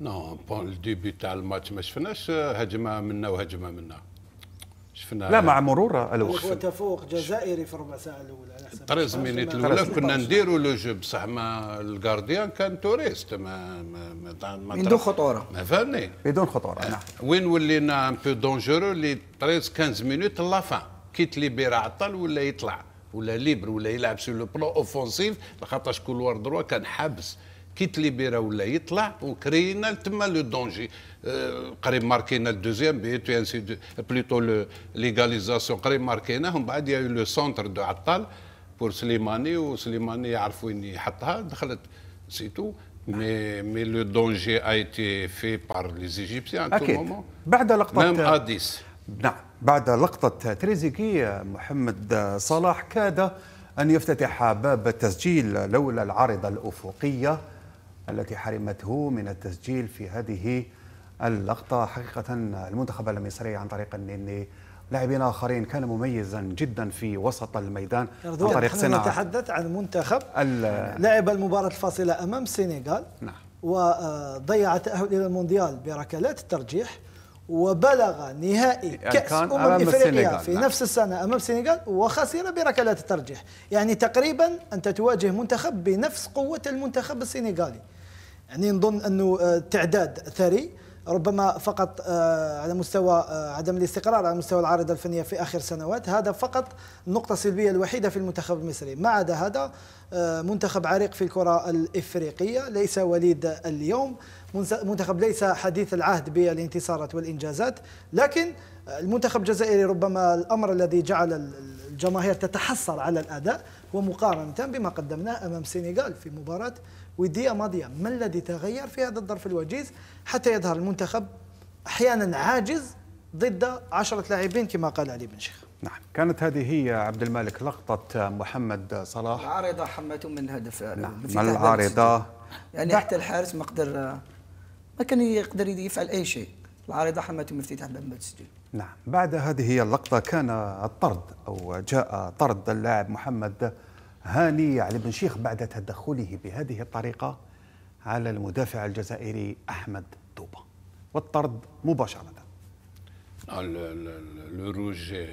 نو نعم، الديبي تاع الماتش ما شفناش آه، هجمه منا وهجمه منا شفنا لا مع مرور الوقت هو تفوق جزائري في ربع ساعه الاولى 13 مينيت الاولى كنا نديروا لو جو بصح ما الكارديان كان توريست ما ما ما بدون خطوره ما فهمني بدون خطوره آه، نعم وين ولينا ان بو دونجورو لي 13 15 مينوت لافان كيت تليبيرا عطل ولا يطلع ولا ليبر ولا يلعب سو لو بلو اوفونسيف لخاطرش كولوار دروا كان حابس كي تليبيرا ولا يطلع وكرينا تما لو دونجي قريب ماركينا الدوزيام بيت انسي بلوتو ليغاليزاسيون قريب ماركيناه ومن بعد يا لو سونتر دو عطال بور سليماني وسليماني يعرف وين يحطها دخلت سيتو مي مي لو دونجي اي تي في بار لي ايجيبسيان اكيد بعد لقطه نعم اديس نعم بعد لقطة تريزيكي محمد صلاح كاد أن يفتتح باب التسجيل لولا العارضة الأفقية التي حرمته من التسجيل في هذه اللقطة حقيقة المنتخب المصري عن طريق النيني لاعبين اخرين كان مميزا جدا في وسط الميدان عن طريق صناعه نتحدث عن منتخب لعب المباراه الفاصله امام السنغال نعم وضيع آه، تاهل الى المونديال بركلات الترجيح وبلغ نهائي كاس امم افريقيا في نعم. نفس السنه امام السنغال وخسر بركلات الترجيح يعني تقريبا انت تواجه منتخب بنفس قوه المنتخب السنغالي يعني نظن انه آه، تعداد ثري ربما فقط آه، على مستوى آه، عدم الاستقرار على مستوى العارضه الفنيه في اخر سنوات هذا فقط النقطه السلبيه الوحيده في المنتخب المصري ما عدا هذا منتخب عريق في الكره الافريقيه ليس وليد اليوم منتخب ليس حديث العهد بالانتصارات والانجازات لكن المنتخب الجزائري ربما الامر الذي جعل الجماهير تتحسر على الاداء ومقارنه بما قدمناه امام السنغال في مباراه وديه ماضيه ما الذي تغير في هذا الظرف الوجيز حتى يظهر المنتخب احيانا عاجز ضد عشرة لاعبين كما قال علي بن شيخ نعم كانت هذه هي عبد الملك لقطة محمد صلاح العارضة حمته من هدف نعم من العارضة يعني حتى الحارس ما قدر ما كان يقدر يفعل أي شيء العارضة حمته من افتتاح باب التسجيل نعم بعد هذه اللقطة كان الطرد أو جاء طرد اللاعب محمد هاني علي بن شيخ بعد تدخله بهذه الطريقة على المدافع الجزائري أحمد توبا والطرد مباشرة آه، لو روجي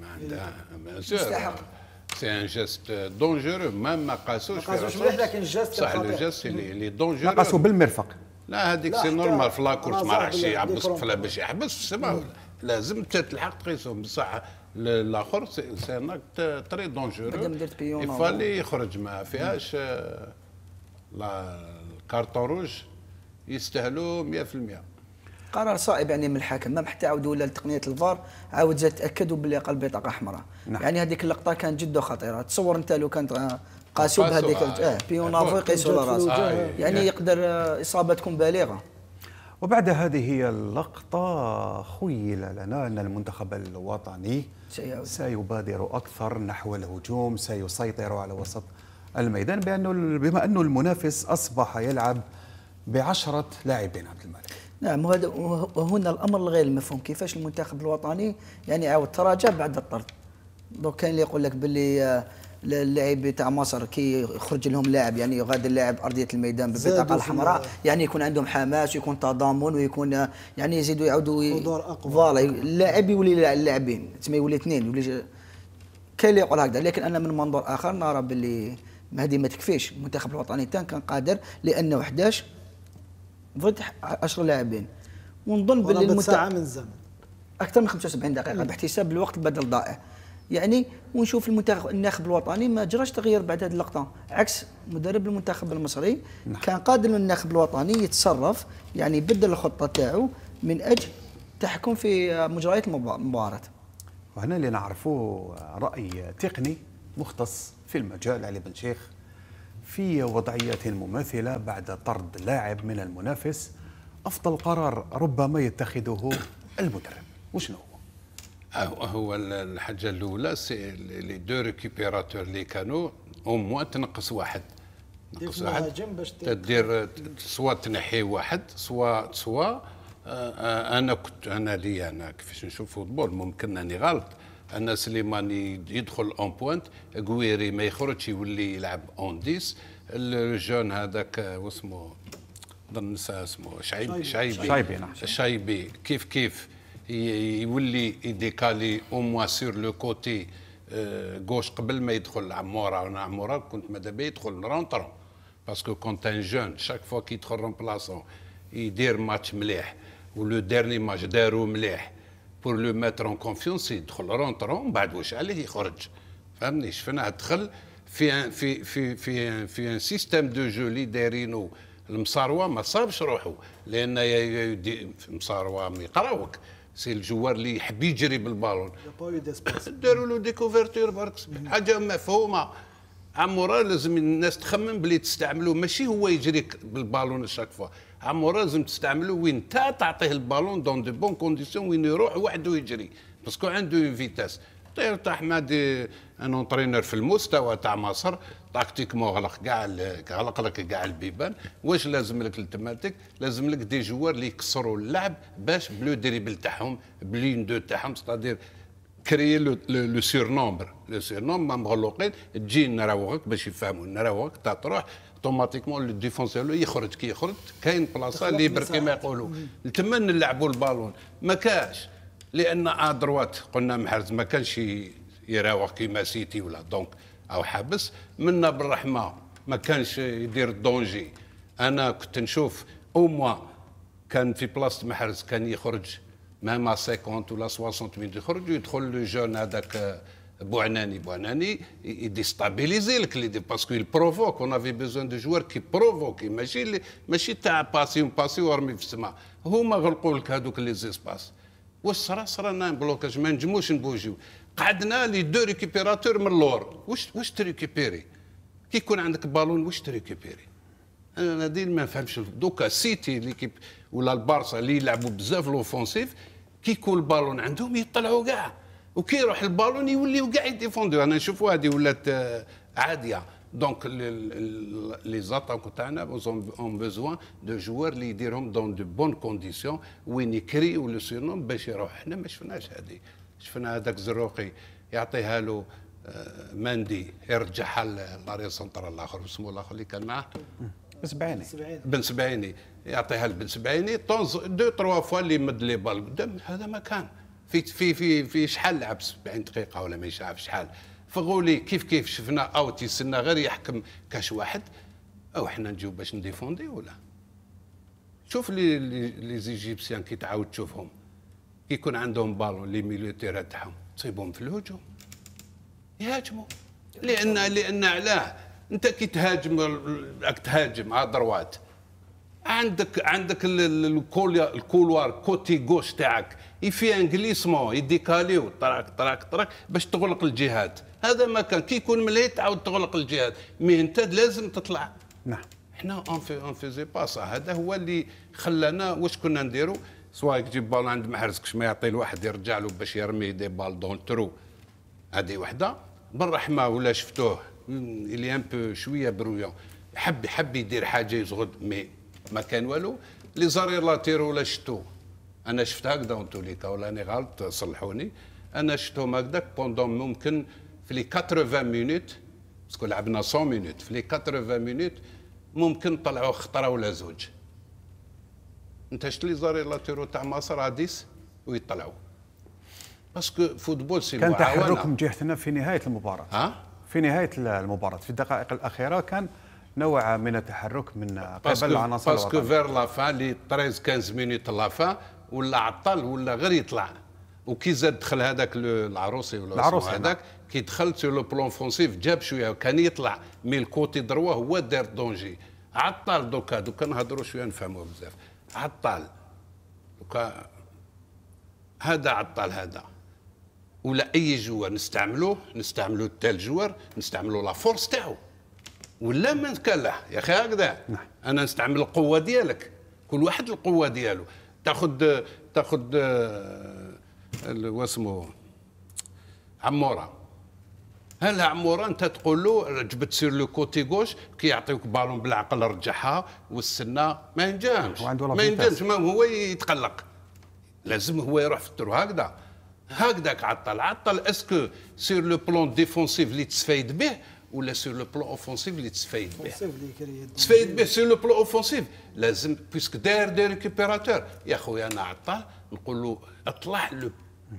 ما عندها إيه. مستحق سي ان جيست دونجورو ما ما قاسوش ما قاسوش مليح لكن جيست صح لو جيست اللي دونجورو قاسو بالمرفق لا هذيك سي نورمال في لاكورس ما راحش يعبس قفله باش يحبس سما لازم تلحق تقيسهم بصح الاخر سي ان اكت تري دونجورو يفالي يخرج ما فيهاش آه، الكارتون روج يستاهلوا 100% قرار صائب يعني من الحاكم ما حتى عاودوا ولا لتقنيه الفار عاود جات تاكدوا باللي قال بطاقه حمراء نعم. يعني هذيك اللقطه كانت جدا خطيره تصور انت لو كانت قاسوا بهذيك آه. آه. بيون آه. آه. يقيسوا على راسه يعني يقدر اصابه تكون بالغه وبعد هذه اللقطة خيل لنا أن المنتخب الوطني سيبادر أكثر نحو الهجوم سيسيطر على وسط الميدان بأنه بما أنه المنافس أصبح يلعب بعشرة لاعبين عبد الملك نعم وهنا الأمر الغير المفهوم كيفاش المنتخب الوطني يعني عاود تراجع بعد الطرد دونك كاين اللي يقول لك باللي آه، اللاعب تاع مصر كي يخرج لهم لاعب يعني غادي اللاعب ارضيه الميدان بالبطاقه الحمراء يعني يكون عندهم حماس ويكون تضامن ويكون يعني يزيدوا يعاودوا حضور اقوى فوالا اللاعب يولي اللاعبين تسمى يولي اثنين يولي كاين اللي يقول هكذا لكن انا من منظور اخر نرى باللي هذه ما تكفيش المنتخب الوطني تاعنا كان قادر لانه 11 ضد 10 لاعبين ونظن باللي المنتخب ساعه من الزمن اكثر من 75 دقيقه باحتساب الوقت بدل ضائع يعني ونشوف المنتخب الناخب الوطني ما جراش تغيير بعد هذه اللقطه عكس مدرب المنتخب المصري نعم. كان قادر الناخب الوطني يتصرف يعني يبدل الخطه تاعو من اجل تحكم في مجريات المباراه وهنا اللي نعرفه راي تقني مختص في المجال علي بن شيخ في وضعيات مماثله بعد طرد لاعب من المنافس افضل قرار ربما يتخذه المدرب وشنو أه، هو الحاجه الاولى سي لي دو ريكوبيراتور اللي كانوا او موان تنقص واحد تنقص واحد تدير سوا تنحي واحد سوا سوا أه، انا كنت انا لي انا كيفاش نشوف فوتبول ممكن اني غلط ان سليماني يدخل اون بوينت كويري ما يخرجش يولي يلعب اون ديس الجون هذاك واسمه نسى اسمه شعيبي شعيبي شعيبي, نعم. شعيبي كيف كيف يولي يديكالي او موا سور لو كوتي آه، غوش قبل ما يدخل العموره انا عموره كنت ماذا بيا يدخل رونترون باسكو كونت ان جون شاك فوا كي يدخل رومبلاسون يدير ماتش مليح ولو ديرني ماتش دارو مليح بور لو ماتر اون كونفيونس يدخل رونترون بعد واش عليه يخرج فهمني شفناه دخل في في في في في ان سيستيم دو جو لي دايرينو المصاروه ما صابش روحه لان مصاروه يقراوك سي الجوار اللي يحب يجري بالبالون داروا له ديكوفرتور برك حاجه مفهومه عمورا لازم الناس تخمم بلي تستعملوا ماشي هو يجري بالبالون شاك فوا عمورا لازم تستعملوا وين تا تعطيه البالون دون دي بون كونديسيون وين يروح وحده يجري باسكو عنده فيتاس طير طاح مادي ان اونترينور في المستوى تاع مصر تاكتيكمون غلق كاع غلق لك كاع البيبان واش لازم لك التماتيك لازم لك دي جوار اللي يكسروا اللعب باش بلو دريبل تاعهم بلين دو تاعهم ستادير كريي لو سير نومبر لو سير نومبر ما مغلوقين تجي نراوغك باش يفهموا نراوغك تا تروح اوتوماتيكمون لو ديفونسور يخرج كي يخرج كاين بلاصه ليبر كيما يقولوا تما نلعبوا البالون ما كاش لان ادروات قلنا محرز ما كانش يراوغ كيما سيتي ولا دونك او حبس منا بالرحمه ما كانش يدير الدونجي انا كنت نشوف او موا كان في بلاصه محرز كان يخرج مام 50 ولا 60 مينوت يخرج ويدخل لو جون هذاك آه، بوعناني بوعناني يديستابيليزي لك لي دي باسكو يل بروفوك اون افي بيزون دو جوار كي بروفوكي ماشي ماشي تاع باسي باسي وارمي في السماء هما غلقوا لك هذوك لي زيسباس واش صرا صرا بلوكاج ما نجموش نبوجيو قعدنا لي دو ريكوبيراتور من اللور واش واش تريكوبيري كي يكون عندك بالون واش تريكوبيري انا هذه ما نفهمش دوكا سيتي ليكيب ولا البارسا اللي يلعبوا بزاف لوفونسيف كي يكون البالون عندهم يطلعوا كاع وكي يروح البالون يوليو كاع يديفوندو انا نشوفوا هذه ولات آه، عاديه دونك لي زاتاك تاعنا اون بوزوان دو جوار اللي يديرهم دون دو بون كونديسيون وين يكري ولا سينوم باش يروح حنا ما شفناش هذه شفنا هذاك زروقي يعطيها له آه، مندي يرجعها لاري سنترال الاخر اسمه الاخر اللي كان معاه بن سبعيني بن سبعيني يعطيها لبن سبعيني طونز دو تروا فوا اللي مد لي بال قدام هذا ما كان في في في في شحال لعب 70 دقيقه ولا ما عارف شحال فغولي كيف كيف شفنا اوت يستنى غير يحكم كاش واحد او حنا نجيو باش نديفوندي ولا شوف لي لي زيجيبسيان كي تعاود تشوفهم يكون عندهم بالون لي ميليتير تاعهم تصيبهم في الهجوم يهاجموا لان لان علاه انت كي تهاجم راك تهاجم على دروات عندك عندك الكولوار كوتي غوش تاعك يفي انجليسمون يديكاليو طراك طراك طراك باش تغلق الجهات هذا ما كان كي يكون مليت تعاود تغلق الجهات مي انت لازم تطلع نعم احنا اون فيزي با هذا هو اللي خلانا واش كنا نديرو سواء تجيب بال عند محرزك ما يعطي الواحد يرجع له باش يرمي دي بال دون ترو هذه وحده بالرحمه ولا شفتوه اللي ان بو شويه برويون حب يحب يدير حاجه يزغد مي ما كان والو لي زاري تيرو ولا شتو انا شفت هكذا كا ولا راني غلط صلحوني انا شفتهم هكذاك بوندون ممكن في لي 80 مينوت باسكو لعبنا 100 مينوت في لي 80 مينوت ممكن طلعوا خطره ولا زوج شت لي زاري لاتيرو تاع مصر عديس ويطلعوا باسكو فوتبول سي كان تحرك من جهتنا في نهايه المباراه ها؟ في نهايه المباراه في الدقائق الاخيره كان نوع من التحرك من قبل العناصر باسكو فير لافان لي 13 15 مينيت لافان ولا عطل ولا غير يطلع وكي زاد دخل هذاك العروسي ولا العروسي هذاك نعم. كي دخل سو لو بلون فونسيف جاب شويه كان يطلع مي الكوتي دروا هو دار دونجي عطل دوكا دوكا نهضروا شويه نفهموه بزاف عطال هذا عطال هذا ولا اي جوار نستعملوه نستعملوا التال جوار نستعملوا لا فورس تاعو ولا ما كان يا اخي هكذا نعم. انا نستعمل القوه ديالك كل واحد القوه ديالو تاخذ تاخذ آه، واسمو عموره هل عمورة انت تقول له جبت سير لو كوتي غوش كي يعطيوك بالون بالعقل رجعها والسنه ما ينجمش ما ينجمش ما هو يتقلق لازم هو يروح في الترو هكذا هكذاك عطل عطل اسكو سير لو بلون ديفونسيف اللي تستفايد به ولا سير لو بلون اوفونسيف اللي تستفايد به تستفايد به سير لو بلون اوفونسيف لازم بيسك داير دي ريكوبيراتور يا خويا انا عطل نقول له اطلع لو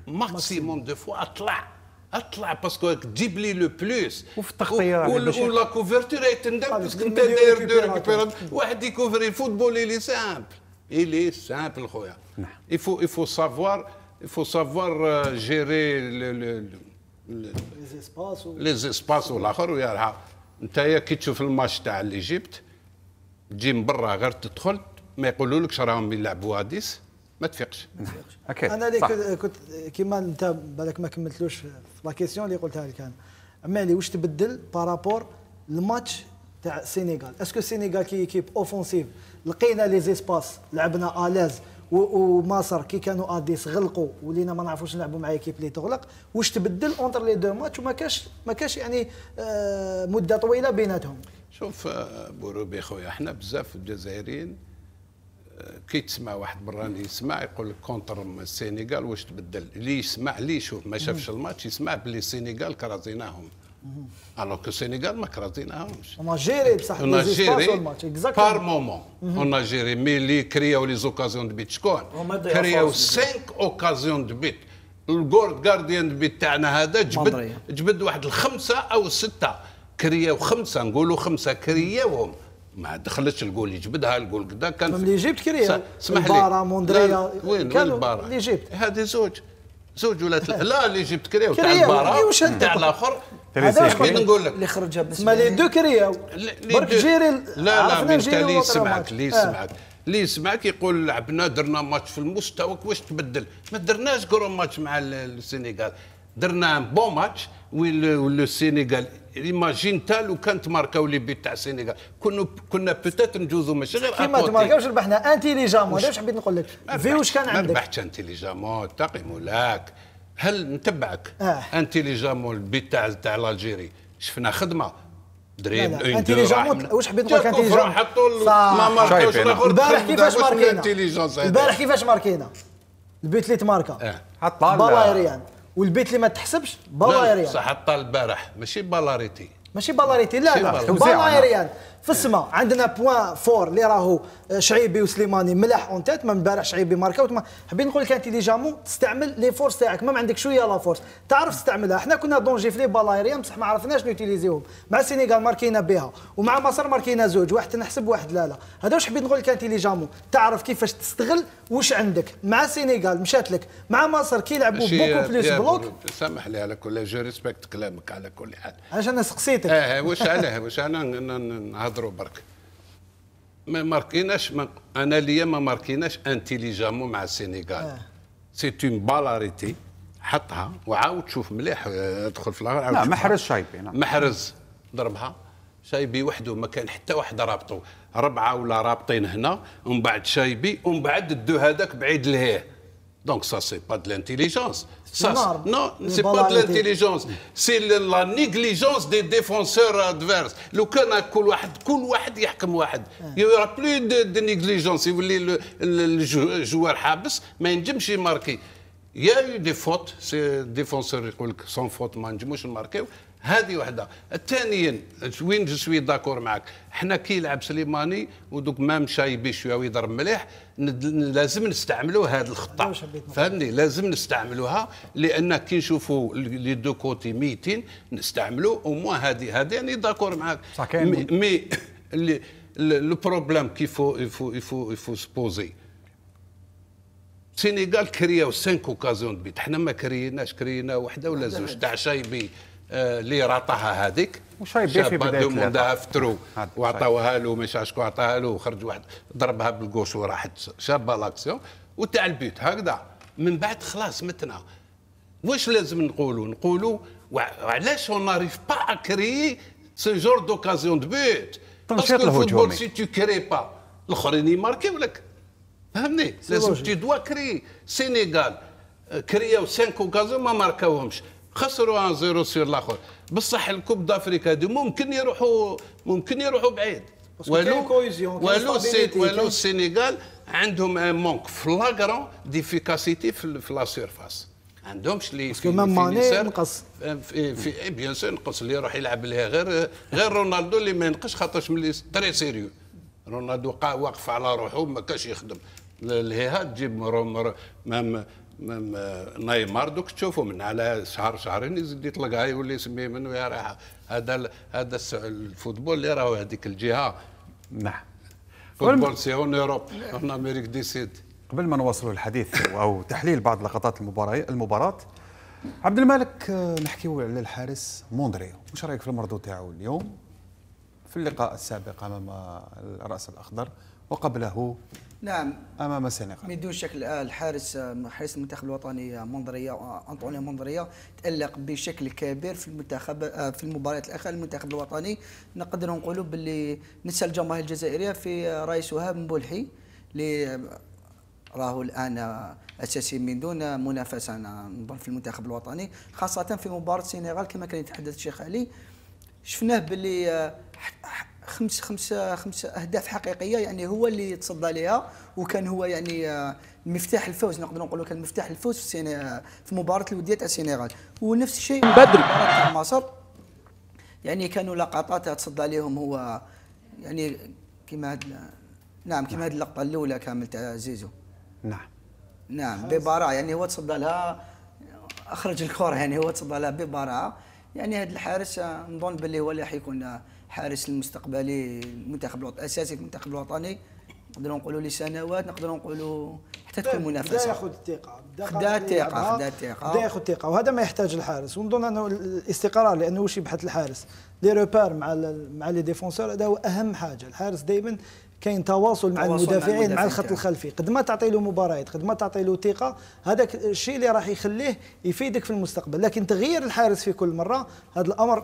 ماكسيموم دو فوا اطلع اطلع باسكو تجيب لي لو بلوس وفي التغطيه يعني، ولا كوفرتور تندم باسكو انت داير دو ريكوبيرات واحد يكوفري الفوتبول اللي سامبل اللي سامبل خويا نعم يفو يفو سافوار يفو سافوار جيري لي زيسباس لي زيسباس والاخر ويا انت كي تشوف الماتش تاع ليجيبت تجي من برا غير تدخل ما يقولولكش راهم يلعبوا هاديس ما تفيقش تفيقش انا اللي كنت كيما انت بالك ما كملتلوش في لا كيسيون اللي قلتها لك انا مالي واش تبدل بارابور الماتش تاع السينيغال اسكو السينيغال كي كيب اوفونسيف لقينا لي زيسباس لعبنا الاز ومصر كي كانوا اديس غلقوا ولينا ما نعرفوش نلعبوا مع ايكيب اللي تغلق واش تبدل اونتر لي دو ماتش وما كاش ما كاش يعني آه، مده طويله بيناتهم شوف آه، بوروبي خويا احنا بزاف الجزائريين كي تسمع واحد براني يسمع يقول لك كونتر السينيغال واش تبدل اللي يسمع اللي يشوف ما شافش الماتش يسمع بلي السينيغال كرازيناهم الوغ كو السينيغال ما كرازيناهمش اون جيري بصح اون جيري بار مومون اون جيري مي اللي كرياو لي زوكازيون دو بيت شكون كرياو 5 اوكازيون دو بيت الجورد جارديان دو بيت تاعنا هذا جبد جبد واحد الخمسه او سته كرياو خمسه نقولوا خمسه كرياوهم ما دخلتش الجول يجبدها الجول كذا كان من جبت كريا اسمح لي بارا موندريا وين كانوا البارا ليجيبت هذه زوج زوج ولا لا اللي جبت كريو تاع البارا تاع الاخر هذا نقول لك اللي خرجها ما لي دو كريو برك جيري لا لا انت اللي يسمعك اللي آه. يسمعك اللي يسمعك يقول لعبنا درنا ماتش في المستوى واش تبدل ما درناش كرو ماتش مع السنغال درنا بون ماتش وين السنغال ايماجين تا لو كانت ماركاو لي بيت تاع السينغال كنا كنا بوتيت نجوزو ماشي غير كيما تماركاوش ربحنا انتيليجامون هذا واش حبيت نقول لك في واش كان عندك ما ربحتش انتيليجامون تقي مولاك هل نتبعك آه. انتيليجامون البيت تاع تاع الجيري شفنا خدمه دريب انتيليجامون واش حبيت نقول لك انتيليجامون حطوا ما ماركاوش البارح كيفاش ماركينا البارح كيفاش ماركينا البيت اللي تماركا حطها بالايريان والبيت اللي ما تحسبش بالاريان صح حطها البارح ماشي بالاريتي ماشي بالاريتي لا لا بالاريان في السماء عندنا بوان فور اللي راهو آه، شعيبي وسليماني ملح اون تيت ما امبارح شعيبي ماركا حبيت نقول لك انتيليجامون تستعمل لي فورس تاعك ما عندك شويه لا فورس تعرف تستعملها احنا كنا دونجي في لي بالايريا بصح ما عرفناش نوتيليزيهم مع السينيغال ماركينا بها ومع مصر ماركينا زوج واحد تنحسب واحد لا لا هذا واش حبيت نقول لك انتيليجامون تعرف كيفاش تستغل واش عندك مع السينيغال مشات لك مع مصر كيلعبوا بوكو بلوس بلوك سامح لي على كل جو ريسبكت كلامك على كل حال علاش انا سقسيتك اه, آه، واش علاه واش انا نهضروا برك ما ماركيناش ما انا ليا ما ماركيناش انتيليجامون مع السينيغال سي اون بالاريتي حطها وعاود شوف مليح ادخل آه، في الاخر نعم محرز شايبي نعم. محرز ضربها شايبي وحده ما كان حتى واحد رابطه ربعه ولا رابطين هنا ومن بعد شايبي ومن بعد الدو هذاك بعيد لهيه Donc ça, c'est pas de l'intelligence. Non, ce n'est pas de l'intelligence. C'est la négligence des défenseurs adverses. Le cas Il n'y aura plus de, de négligence. Si vous voulez, le, le joueur Habs, mais il n'y a marqué. Il y a eu des fautes. Ces défenseurs, sans faute, ils ne marqué. هذه وحده ثانيا وين جو سوي داكور معك حنا كي يلعب سليماني ودوك مام شايبي شويه ويضرب مليح لازم نستعملوا هذا الخطه فهمني لازم نستعملوها لان كي نشوفوا لي دو كوتي ميتين نستعملوا اوموا هذه هذه يعني داكور معاك مي, مي لو بروبليم كيفو يفو يفو يفو سبوزي السينيغال كرياو 5 اوكازيون دو بيت حنا ما كريناش كرينا وحده ولا زوج تاع شايبي اللي آه، رطاها هذيك وشايبي في بدايه دوموندها فترو وعطاوها له مش عارف شكون عطاها له وخرج واحد ضربها بالكوش وراحت شابه لاكسيون وتاع البيوت هكذا من بعد خلاص متنا واش لازم نقولوا نقولوا وعلاش اون اريف با اكري سي جور دوكازيون دو بيت تنشيط الهجومي سي تو كري با الاخرين يماركيو لك فهمني لازم تي دوا كري سينيغال كرياو سانك اوكازيون ما ماركاوهمش خسروا 1 0 سير الاخر بصح الكوب دافريكا دي ممكن يروحوا ممكن يروحوا بعيد ولو ولو ولو السنغال عندهم ان مونك فلاغرون ديفيكاسيتي في لا سيرفاس عندهمش اللي باسكو مام ماني نقص في, في بيان إيه، سور نقص اللي يروح يلعب لها غير غير رونالدو اللي ما ينقصش خاطرش ملي تري سيريو رونالدو واقف على روحه ما كاش يخدم لهيها تجيب نيمار دوك تشوفوا من على شهر شهرين يزيد يطلقها يولي يسميه من يا راح هذا هذا الفوتبول اللي راهو هذيك الجهه نعم فوتبول سي اون اوروب اون امريك دي سيد قبل ما نواصلوا الحديث او تحليل بعض لقطات المباراه المباراه عبد الملك نحكيو على الحارس موندري واش رايك في المرضو تاعو اليوم في اللقاء السابق امام الراس الاخضر وقبله نعم امام السنغال من دون شكل آه، الحارس آه، حارس المنتخب الوطني آه، منظريه انطونيو منظريه تالق بشكل كبير في المنتخب في المباريات الاخيره المنتخب الوطني نقدر نقولوا باللي نسى الجماهير الجزائريه في رئيس وهاب مبلحي اللي راهو الان اساسي من دون منافسه نظن في المنتخب الوطني خاصه في مباراه السنغال كما كان يتحدث الشيخ علي شفناه باللي خمس خمس خمس اهداف حقيقيه يعني هو اللي تصدى لها وكان هو يعني آه، مفتاح الفوز نقدر نقولوا كان مفتاح الفوز في سينا في مباراه الوديه تاع السنغال ونفس الشيء بدري مباراه مصر يعني كانوا لقطات تصدى لهم هو يعني كما هاد نعم كما هذه اللقطه الاولى كامل تاع زيزو نعم نعم ببراعه يعني هو تصدى لها اخرج الكره يعني هو تصدى لها ببراعه يعني هذا الحارس آه، نظن باللي هو اللي حيكون الحارس المستقبلي المنتخب الاساسي في المنتخب الوطني نقدروا نقولوا لسنوات نقدروا نقولوا حتى تكون منافسه بدا ياخذ الثقه بدا الثقه خدا الثقه بدا ياخذ الثقه وهذا ما يحتاج الحارس ونظن انه الاستقرار لانه واش يبحث الحارس لي روبار مع مع لي ديفونسور هذا هو اهم حاجه الحارس دائما كاين تواصل مع المدافعين مع الخط الخلفي قد ما تعطي له مباريات قد ما تعطي له ثقه هذاك الشيء اللي راح يخليه يفيدك في المستقبل لكن تغيير الحارس في كل مره هذا الامر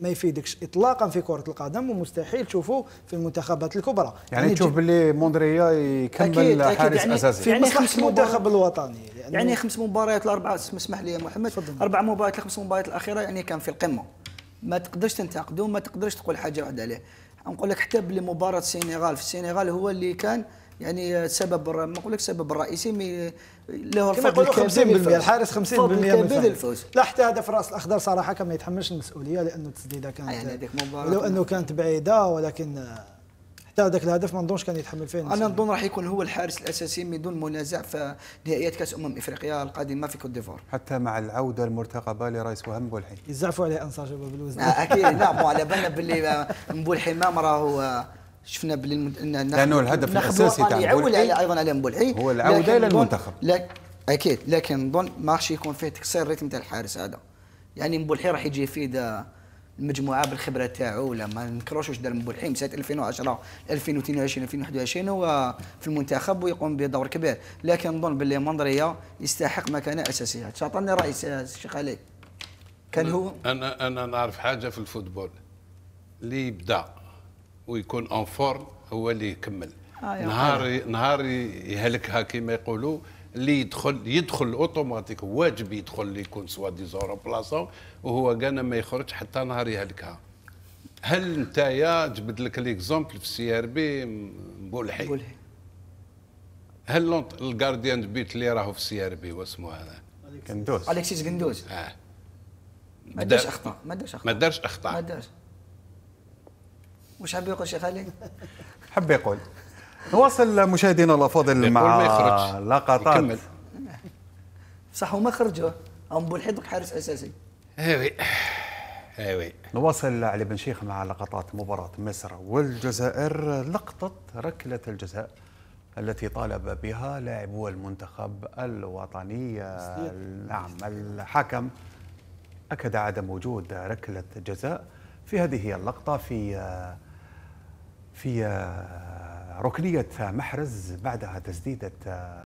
ما يفيدكش اطلاقا في كره القدم ومستحيل تشوفه في المنتخبات الكبرى يعني, يعني تشوف باللي موندريا يكمل حارس يعني اساسي يعني في يعني خمس المنتخب الوطني يعني, يعني خمس مباريات الاربعه اسمح لي يا محمد فضل. اربع مباريات الخمس مباريات الاخيره يعني كان في القمه ما تقدرش تنتقده ما تقدرش تقول حاجه واحده عليه نقول لك حتى باللي مباراه السنغال في السنغال هو اللي كان يعني السبب ما نقول لك السبب الرئيسي مي له الفضل الكبير 50% الحارس 50% من الفوز لا حتى هدف راس الاخضر صراحه كان ما يتحملش المسؤوليه لانه التسديده كانت يعني هذيك مباراه ولو انه كانت بعيده ولكن حتى هذاك الهدف ما نظنش كان يتحمل فيه انا نظن راح يكون هو الحارس الاساسي من دون منازع في نهائيات كاس امم افريقيا القادمه في كوت ديفوار حتى مع العوده المرتقبه لرئيس وهم بولحي يزعفوا عليه انصار شباب الوزن آه، اكيد لا على بالنا باللي بولحي ما راهو شفنا باللي المد... لانه الهدف الاساسي تاع يعول ايضا على مبولحي إيه، هو العوده الى المنتخب لكن... اكيد لكن نظن راحش يكون فيه تكسير الريتم تاع الحارس هذا يعني مبولحي راح يجي يفيد المجموعه بالخبره تاعو ولا ما نكروش واش دار مبولحي من سنه 2010 2022 2021 هو في المنتخب ويقوم بدور كبير لكن نظن باللي منظريه يستحق مكانه اساسيه تعطيني راي الشيخ علي كان هو انا انا نعرف حاجه في الفوتبول اللي يبدا ويكون اون فورم هو اللي يكمل آه نهار نهار يهلكها كما يقولوا اللي يدخل يدخل اوتوماتيك واجب يدخل يكون سوا دي بلاصون وهو كان ما يخرج حتى نهار يهلكها هل نتايا جبد لك ليكزومبل في السي ار بي بولحي مبولحي هل الغارديان بيت اللي راهو في السي ار بي واسمو هذا كندوز اليكسيس كندوز اه ما دارش اخطاء ما دارش اخطاء ما دارش اخطاء مش حاب يقول شيخ علي؟ حب يقول نواصل مشاهدينا الافاضل مع لقطات يكمل صح وما خرجوا هم بولحيد حارس اساسي ايوي ايوي نواصل علي بن شيخ مع لقطات مباراة مصر والجزائر لقطة ركلة الجزاء التي طالب بها لاعبو المنتخب الوطني نعم الحكم أكد عدم وجود ركلة جزاء في هذه اللقطة في في آه، ركنية محرز بعدها تسديدة آه،